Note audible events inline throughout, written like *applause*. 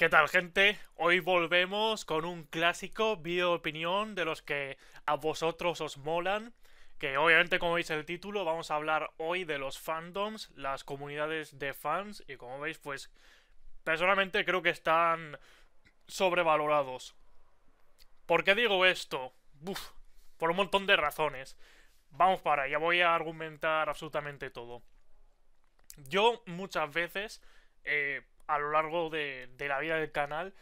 ¿Qué tal gente? Hoy volvemos con un clásico vídeo de opinión de los que a vosotros os molan, que obviamente como veis el título vamos a hablar hoy de los fandoms, las comunidades de fans y como veis pues personalmente creo que están sobrevalorados. ¿Por qué digo esto? por un montón de razones. Vamos para, ya voy a argumentar absolutamente todo. Yo muchas veces... Eh, a lo largo de, la vida del canal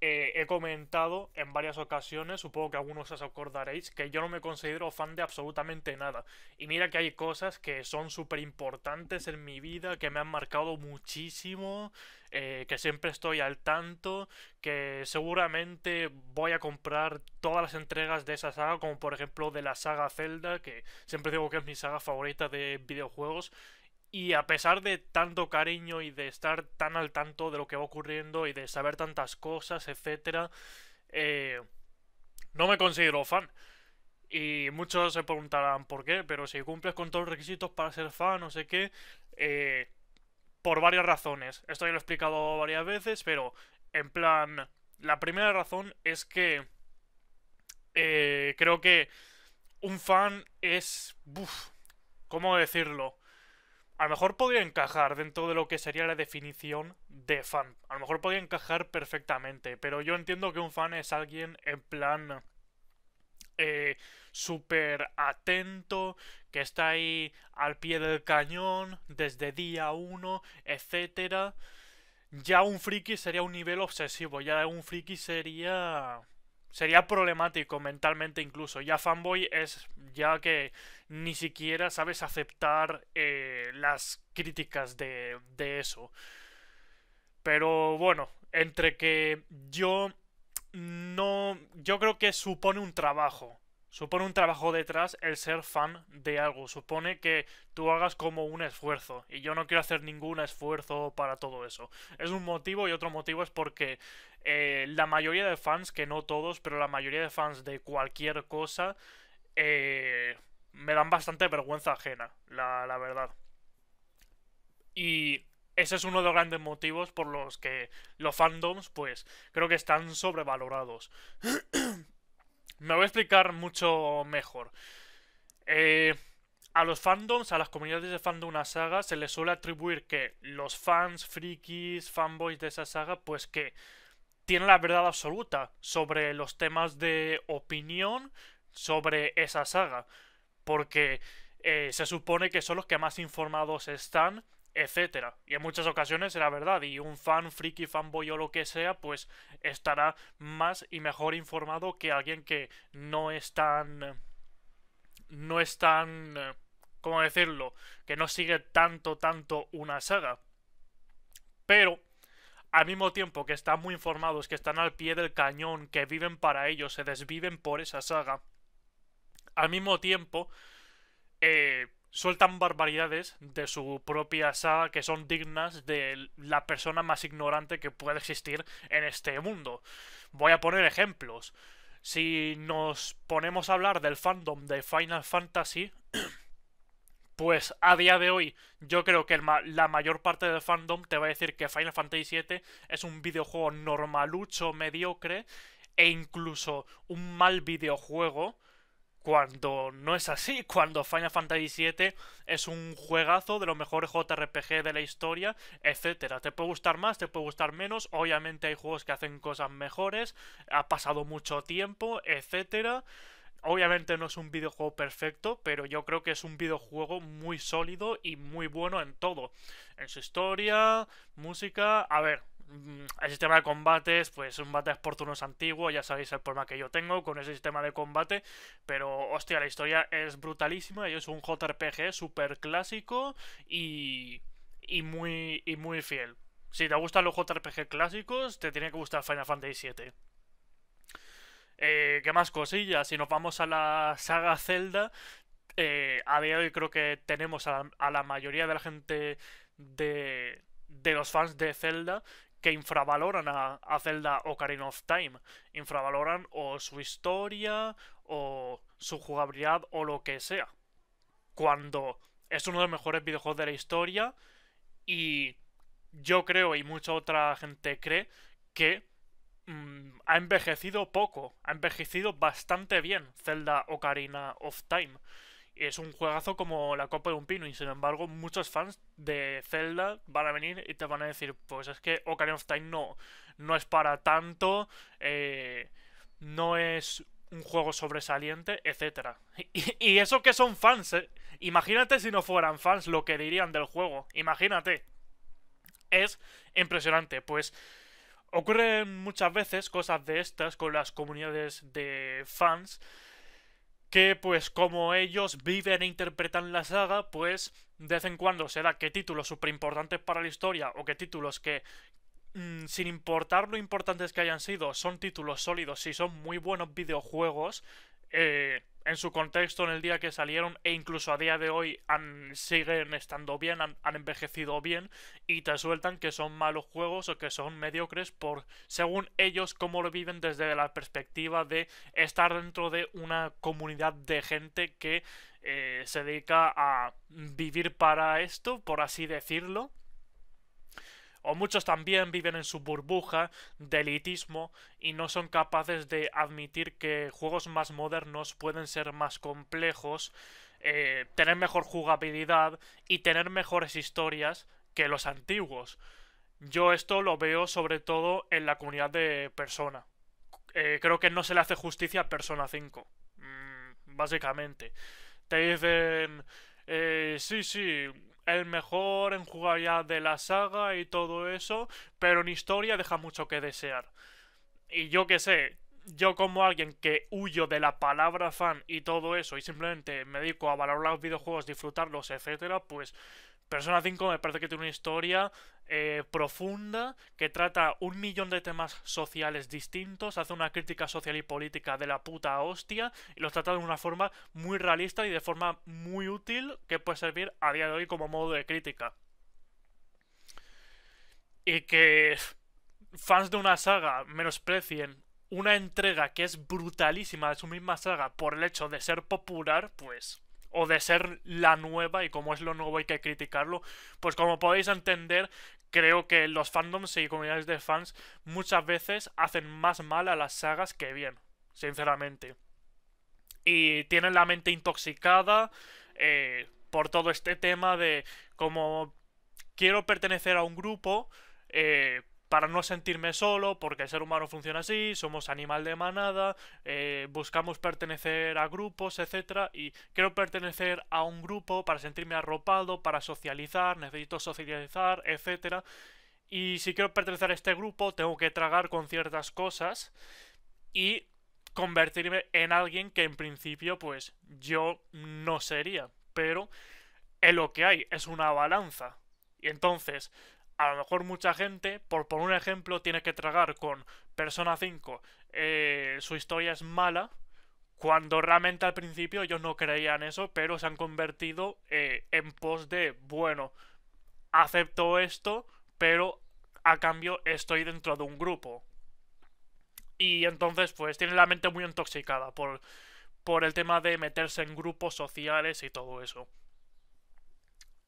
eh, he comentado en varias ocasiones, supongo que algunos os acordaréis, que yo no me considero fan de absolutamente nada. Y mira que hay cosas que son súper importantes en mi vida, que me han marcado muchísimo, eh, que siempre estoy al tanto, que seguramente voy a comprar todas las entregas de esa saga, como por ejemplo de la saga Zelda, que siempre digo que es mi saga favorita de videojuegos. Y a pesar de tanto cariño y de estar tan al tanto de lo que va ocurriendo y de saber tantas cosas, etcétera, eh, no me considero fan. Y muchos se preguntarán por qué, pero si cumples con todos los requisitos para ser fan, no sé qué, eh, por varias razones. Esto ya lo he explicado varias veces, pero en plan, la primera razón es que eh, creo que un fan es... ¿Cómo decirlo? a lo mejor podría encajar dentro de lo que sería la definición de fan. A lo mejor podría encajar perfectamente, pero yo entiendo que un fan es alguien en plan eh, súper atento, que está ahí al pie del cañón desde día uno, etcétera. Ya un friki sería un nivel obsesivo, ya un friki sería sería problemático mentalmente incluso. Ya fanboy es ya que ni siquiera sabes aceptar eh, las críticas de, eso. Pero bueno, entre que yo no... Yo creo que supone un trabajo. Supone un trabajo detrás el ser fan de algo. Supone que tú hagas como un esfuerzo. Y yo no quiero hacer ningún esfuerzo para todo eso. Es un motivo y otro motivo es porque eh, la mayoría de fans, que no todos, pero la mayoría de fans de cualquier cosa, eh, me dan bastante vergüenza ajena, la, verdad. Y ese es uno de los grandes motivos por los que los fandoms, pues, creo que están sobrevalorados. *clears throat* me voy a explicar mucho mejor. Eh, a los fandoms, a las comunidades de fandom de una saga, se les suele atribuir que los fans, frikis, fanboys de esa saga, pues que tienen la verdad absoluta sobre los temas de opinión, sobre esa saga, porque eh, se supone que son los que más informados están, etcétera. Y en muchas ocasiones será verdad, y un fan, friki, fanboy o lo que sea, pues estará más y mejor informado que alguien que no es tan... no es tan... ¿cómo decirlo? Que no sigue tanto, tanto una saga. Pero al mismo tiempo que están muy informados, que están al pie del cañón, que viven para ello, se desviven por esa saga, al mismo tiempo eh, sueltan barbaridades de su propia saga que son dignas de la persona más ignorante que puede existir en este mundo. Voy a poner ejemplos. Si nos ponemos a hablar del fandom de Final Fantasy, *clears throat* pues a día de hoy yo creo que la mayor parte del fandom te va a decir que Final Fantasy VII es un videojuego normalucho, mediocre e incluso un mal videojuego cuando no es así, cuando Final Fantasy VII es un juegazo de los mejores JRPG de la historia, etcétera. Te puede gustar más, te puede gustar menos, obviamente hay juegos que hacen cosas mejores, ha pasado mucho tiempo, etcétera. Obviamente no es un videojuego perfecto, pero yo creo que es un videojuego muy sólido y muy bueno en todo. En su historia, música, a ver, el sistema de combates, pues un bate por turnos antiguo, ya sabéis el problema que yo tengo con ese sistema de combate, pero hostia, la historia es brutalísima y es un JRPG súper clásico y, y, muy, y muy fiel. Si te gustan los JRPG clásicos, te tiene que gustar Final Fantasy VII. Eh, ¿Qué más cosillas? Si nos vamos a la saga Zelda, eh, a día de hoy creo que tenemos a, a la mayoría de la gente de, de los fans de Zelda que infravaloran a, Zelda Ocarina of Time. Infravaloran o su historia, o su jugabilidad, o lo que sea. Cuando es uno de los mejores videojuegos de la historia y yo creo, y mucha otra gente cree, que mm, ha envejecido poco, ha envejecido bastante bien Zelda Ocarina of Time es un juegazo como la copa de un pino y sin embargo muchos fans de Zelda van a venir y te van a decir pues es que Ocarina of Time no, no es para tanto, eh, no es un juego sobresaliente, etc. *laughs* Y, eso que son fans, eh. imagínate si no fueran fans lo que dirían del juego, imagínate. Es impresionante, pues ocurren muchas veces cosas de estas con las comunidades de fans que pues como ellos viven e interpretan la saga, pues de vez en cuando se da que títulos súper importantes para la historia o que títulos que mm, sin importar lo importantes que hayan sido, son títulos sólidos y son muy buenos videojuegos, eh, en su contexto, en el día que salieron, e incluso a día de hoy han, siguen estando bien, han, envejecido bien, y te sueltan que son malos juegos o que son mediocres por, según ellos, como lo viven desde la perspectiva de estar dentro de una comunidad de gente que eh, se dedica a vivir para esto, por así decirlo o muchos también viven en su burbuja de elitismo y no son capaces de admitir que juegos más modernos pueden ser más complejos, eh, tener mejor jugabilidad y tener mejores historias que los antiguos. Yo esto lo veo sobre todo en la comunidad de Persona. Eh, creo que no se le hace justicia a Persona 5. Mm, básicamente. Te dicen... Eh, sí, sí, el mejor en ya de la saga y todo eso, pero en historia deja mucho que desear. Y yo que sé, yo como alguien que huyo de la palabra fan y todo eso y simplemente me dedico a valorar los videojuegos, disfrutarlos, etcétera, pues Persona 5 me parece que tiene una historia eh, profunda que trata un millón de temas sociales distintos, hace una crítica social y política de la puta hostia y lo trata de una forma muy realista y de forma muy útil que puede servir a día de hoy como modo de crítica. Y que fans de una saga menosprecien una entrega que es brutalísima de su misma saga por el hecho de ser popular, pues o de ser la nueva y como es lo nuevo hay que criticarlo, pues como podéis entender, creo que los fandoms y comunidades de fans muchas veces hacen más mal a las sagas que bien, sinceramente. Y tienen la mente intoxicada eh, por todo este tema de como quiero pertenecer a un grupo, eh, para no sentirme solo, porque el ser humano funciona así, somos animal de manada, eh, buscamos pertenecer a grupos, etcétera, y quiero pertenecer a un grupo para sentirme arropado, para socializar, necesito socializar, etcétera. Y si quiero pertenecer a este grupo, tengo que tragar con ciertas cosas y convertirme en alguien que en principio, pues, yo no sería. Pero en lo que hay es una balanza. Y entonces, a lo mejor mucha gente, por poner un ejemplo, tiene que tragar con Persona 5, eh, su historia es mala, cuando realmente al principio ellos no creían eso, pero se han convertido eh, en pos de, bueno, acepto esto, pero a cambio estoy dentro de un grupo. Y entonces, pues, tienen la mente muy intoxicada por, por el tema de meterse en grupos sociales y todo eso.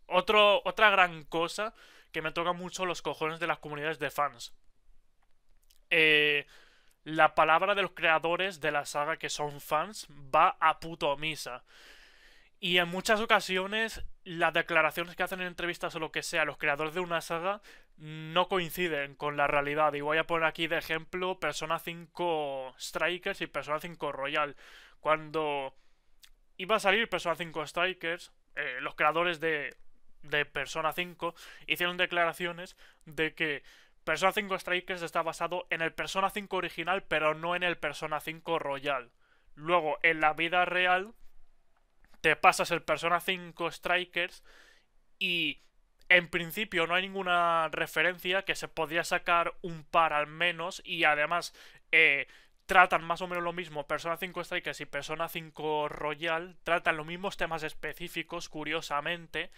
Otro, otra gran cosa que me toca mucho los cojones de las comunidades de fans. Eh, la palabra de los creadores de la saga que son fans va a puto misa. Y en muchas ocasiones las declaraciones que hacen en entrevistas o lo que sea los creadores de una saga no coinciden con la realidad. Y voy a poner aquí de ejemplo Persona 5 Strikers y Persona 5 Royal. Cuando iba a salir Persona 5 Strikers, eh, los creadores de de Persona 5 hicieron declaraciones de que Persona 5 Strikers está basado en el Persona 5 original, pero no en el Persona 5 Royal. Luego, en la vida real, te pasas el Persona 5 Strikers y en principio no hay ninguna referencia que se podría sacar un par al menos y además eh, tratan más o menos lo mismo Persona 5 Strikers y Persona 5 Royal, tratan los mismos temas específicos, curiosamente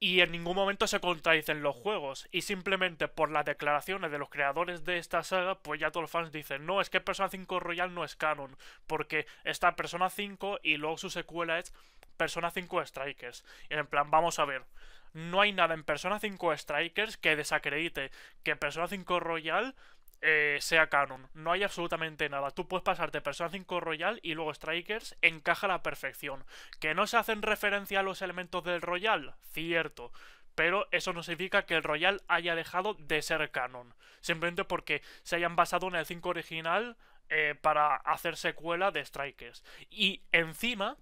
y en ningún momento se contradicen los juegos. Y simplemente por las declaraciones de los creadores de esta saga, pues ya todos los fans dicen, no, es que Persona 5 Royal no es canon, porque está Persona 5 y luego su secuela es Persona 5 Strikers. Y en plan, vamos a ver, no hay nada en Persona 5 Strikers que desacredite que Persona 5 Royal eh, sea canon. No hay absolutamente nada. Tú puedes pasarte Persona 5 Royal y luego Strikers encaja a la perfección. ¿Que no se hacen referencia a los elementos del Royal? Cierto. Pero eso no significa que el Royal haya dejado de ser canon. Simplemente porque se hayan basado en el 5 original eh, para hacer secuela de Strikers. Y encima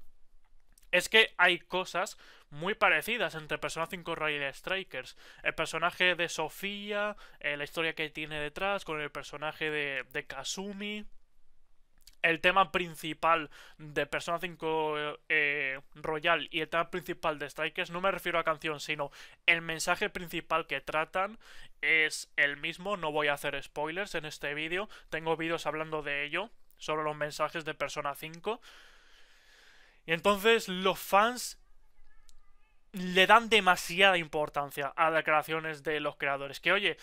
es que hay cosas muy parecidas entre Persona 5 Royal Strikers. El personaje de Sofía, eh, la historia que tiene detrás, con el personaje de, de Kazumi. El tema principal de Persona 5 eh, eh, Royal y el tema principal de Strikers, no me refiero a canción, sino el mensaje principal que tratan es el mismo. No voy a hacer spoilers en este vídeo, tengo vídeos hablando de ello, sobre los mensajes de Persona 5. Y entonces los fans le dan demasiada importancia a las creaciones de los creadores. Que oye,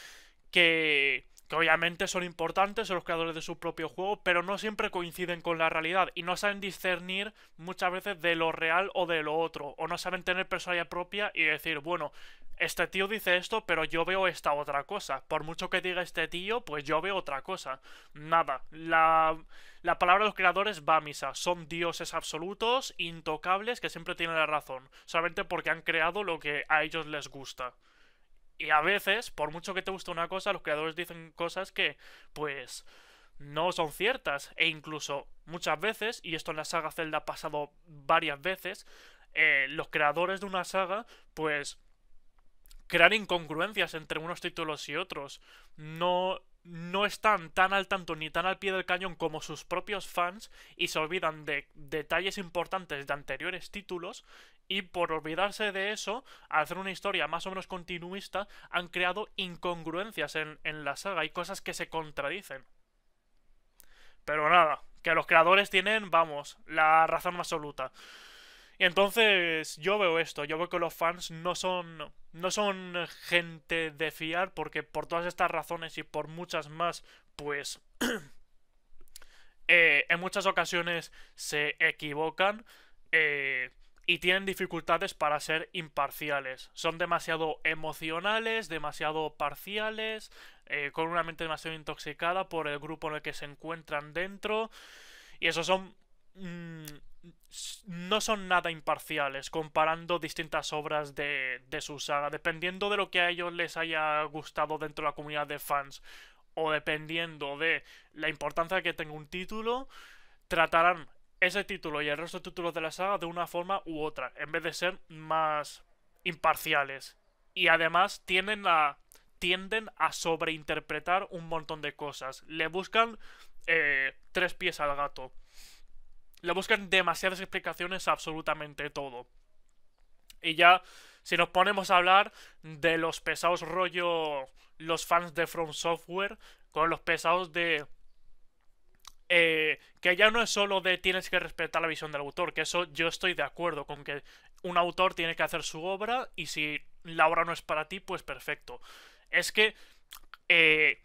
que, obviamente son importantes, son los creadores de su propio juego, pero no siempre coinciden con la realidad y no saben discernir muchas veces de lo real o de lo otro, o no saben tener personalidad propia y decir, bueno, este tío dice esto, pero yo veo esta otra cosa. Por mucho que diga este tío, pues yo veo otra cosa. Nada, la, la palabra de los creadores va misa. Son dioses absolutos, intocables, que siempre tienen la razón, solamente porque han creado lo que a ellos les gusta. Y a veces, por mucho que te guste una cosa, los creadores dicen cosas que, pues, no son ciertas. E incluso muchas veces, y esto en la saga Zelda ha pasado varias veces, eh, los creadores de una saga, pues crear incongruencias entre unos títulos y otros. No, no están tan al tanto ni tan al pie del cañón como sus propios fans y se olvidan de detalles importantes de anteriores títulos y por olvidarse de eso, al hacer una historia más o menos continuista, han creado incongruencias en, en la saga y cosas que se contradicen. Pero nada, que los creadores tienen, vamos, la razón absoluta. Entonces, yo veo esto, yo veo que los fans no son no son gente de fiar porque por todas estas razones y por muchas más, pues *clears throat* eh, en muchas ocasiones se equivocan eh, y tienen dificultades para ser imparciales. Son demasiado emocionales, demasiado parciales, eh, con una mente demasiado intoxicada por el grupo en el que se encuentran dentro. Y eso son... Mm, no son nada imparciales comparando distintas obras de, su saga, dependiendo de lo que a ellos les haya gustado dentro de la comunidad de fans o dependiendo de la importancia que tenga un título, tratarán ese título y el resto de títulos de la saga de una forma u otra, en vez de ser más imparciales. Y además tienden a, tienden a sobreinterpretar un montón de cosas. Le buscan eh, tres pies al gato le buscan demasiadas explicaciones a absolutamente todo. Y ya, si nos ponemos a hablar de los pesados rollo, los fans de From Software, con los pesados de... Eh, que ya no es solo de tienes que respetar la visión del autor, que eso yo estoy de acuerdo con que un autor tiene que hacer su obra y si la obra no es para ti, pues perfecto. Es que eh,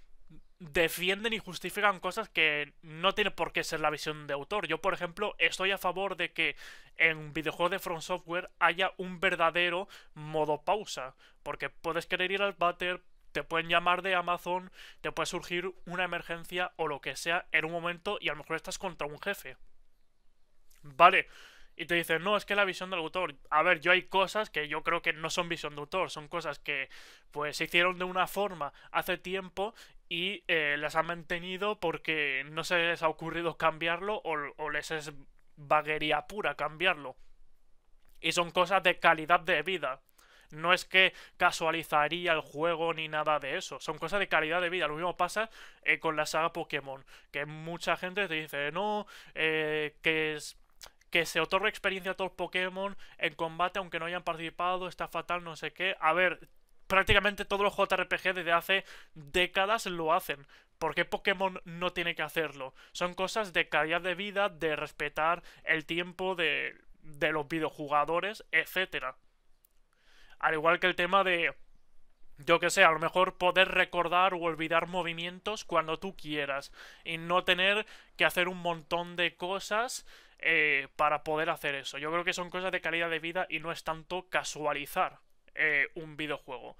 defienden y justifican cosas que no tiene por qué ser la visión de autor. Yo, por ejemplo, estoy a favor de que en videojuegos de From Software haya un verdadero modo pausa, porque puedes querer ir al váter, te pueden llamar de Amazon, te puede surgir una emergencia o lo que sea en un momento y a lo mejor estás contra un jefe. Vale. Y te dicen, no, es que la visión del autor. A ver, yo hay cosas que yo creo que no son visión de autor, son cosas que pues se hicieron de una forma hace tiempo y eh, las han mantenido porque no se les ha ocurrido cambiarlo o, les es vaguería pura cambiarlo. Y son cosas de calidad de vida. No es que casualizaría el juego ni nada de eso. Son cosas de calidad de vida. Lo mismo pasa eh, con la saga Pokémon. Que mucha gente te dice, no, eh, que es que se otorga experiencia a todos Pokémon en combate aunque no hayan participado, está fatal, no sé qué. A ver, prácticamente todos los JRPG desde hace décadas lo hacen. ¿Por qué Pokémon no tiene que hacerlo? Son cosas de calidad de vida, de respetar el tiempo de, de los videojugadores, etc. Al igual que el tema de, yo que sé, a lo mejor poder recordar o olvidar movimientos cuando tú quieras y no tener que hacer un montón de cosas eh, para poder hacer eso. Yo creo que son cosas de calidad de vida y no es tanto casualizar. Eh, un videojuego.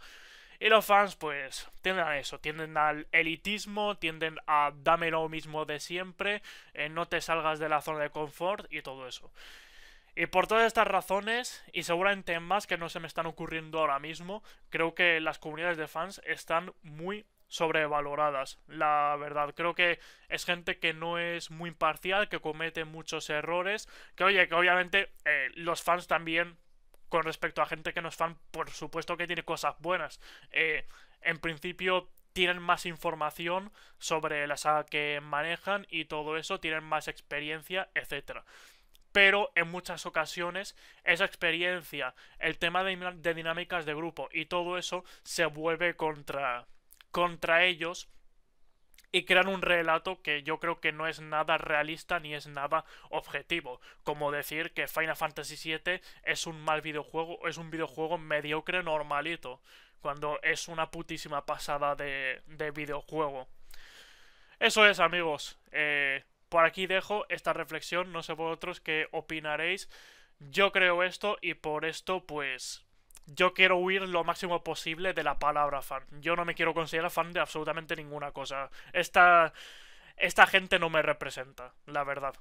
Y los fans, pues, tienden a eso, tienden al elitismo, tienden a dame lo mismo de siempre, eh, no te salgas de la zona de confort y todo eso. Y por todas estas razones, y seguramente más que no se me están ocurriendo ahora mismo, creo que las comunidades de fans están muy sobrevaloradas, la verdad. Creo que es gente que no es muy imparcial, que comete muchos errores, que oye, que obviamente eh, los fans también con respecto a gente que no es fan, por supuesto que tiene cosas buenas. Eh, en principio tienen más información sobre la saga que manejan y todo eso, tienen más experiencia, etcétera Pero en muchas ocasiones esa experiencia, el tema de, de dinámicas de grupo y todo eso se vuelve contra, contra ellos y crean un relato que yo creo que no es nada realista ni es nada objetivo, como decir que Final Fantasy VII es un mal videojuego, es un videojuego mediocre normalito, cuando es una putísima pasada de, videojuego. Eso es amigos, eh, por aquí dejo esta reflexión, no sé vosotros qué opinaréis, yo creo esto y por esto pues yo quiero huir lo máximo posible de la palabra fan. Yo no me quiero considerar fan de absolutamente ninguna cosa. Esta, esta gente no me representa, la verdad.